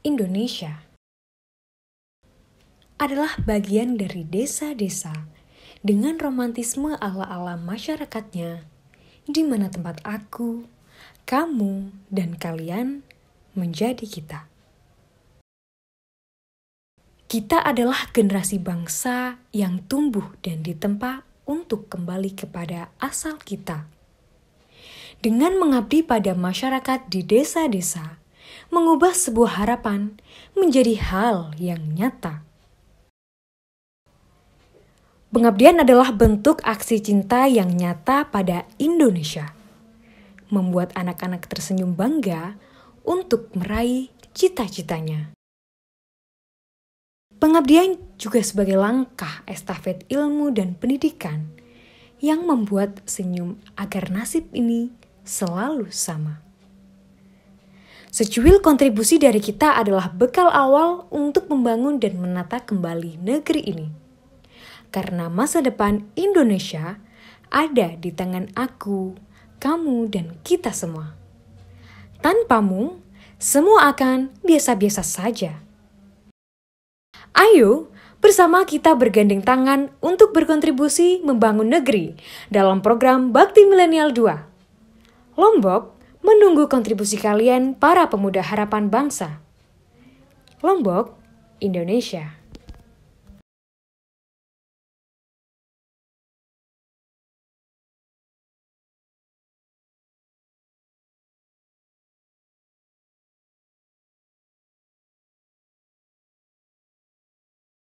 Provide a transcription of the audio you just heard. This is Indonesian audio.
Indonesia adalah bagian dari desa-desa dengan romantisme ala-ala masyarakatnya, di mana tempat aku, kamu, dan kalian menjadi kita. Kita adalah generasi bangsa yang tumbuh dan ditempa untuk kembali kepada asal kita. Dengan mengabdi pada masyarakat di desa-desa, mengubah sebuah harapan menjadi hal yang nyata. Pengabdian adalah bentuk aksi cinta yang nyata pada Indonesia, membuat anak-anak tersenyum bangga untuk meraih cita-citanya. Pengabdian juga sebagai langkah estafet ilmu dan pendidikan yang membuat senyum agar nasib ini selalu sama. Secuil kontribusi dari kita adalah bekal awal untuk membangun dan menata kembali negeri ini. Karena masa depan Indonesia ada di tangan aku, kamu, dan kita semua. Tanpamu, semua akan biasa-biasa saja. Ayo, bersama kita bergandeng tangan untuk berkontribusi membangun negeri dalam program Bakti Milenial 2. Lombok menunggu kontribusi kalian para pemuda harapan bangsa. Lombok, Indonesia.